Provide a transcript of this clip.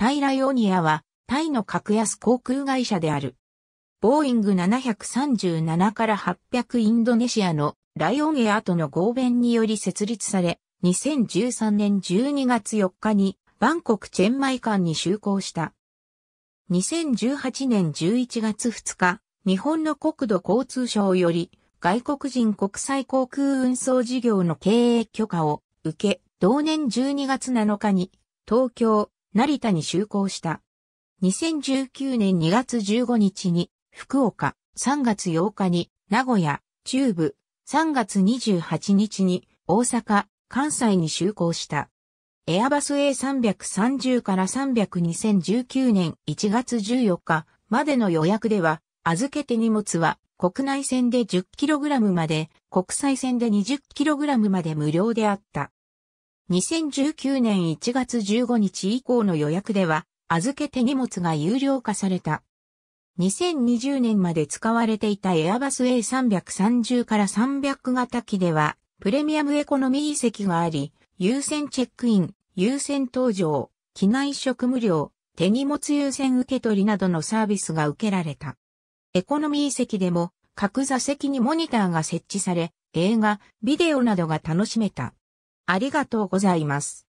タイライオニアは、タイの格安航空会社である。ボーイング737から800インドネシアのライオンエアとの合弁により設立され、2013年12月4日にバンコクチェンマイ間に就航した。2018年11月2日、日本の国土交通省より外国人国際航空運送事業の経営許可を受け、同年12月7日に東京、成田に就航した。2019年2月15日に福岡、3月8日に名古屋、中部、3月28日に大阪、関西に就航した。エアバス A330 から3002019年1月14日までの予約では、預けて荷物は国内線で 10kg まで、国際線で 20kg まで無料であった。2019年1月15日以降の予約では、預け手荷物が有料化された。2020年まで使われていたエアバス A330 から300型機では、プレミアムエコノミー席があり、優先チェックイン、優先搭乗、機内食無料、手荷物優先受け取りなどのサービスが受けられた。エコノミー席でも、各座席にモニターが設置され、映画、ビデオなどが楽しめた。ありがとうございます。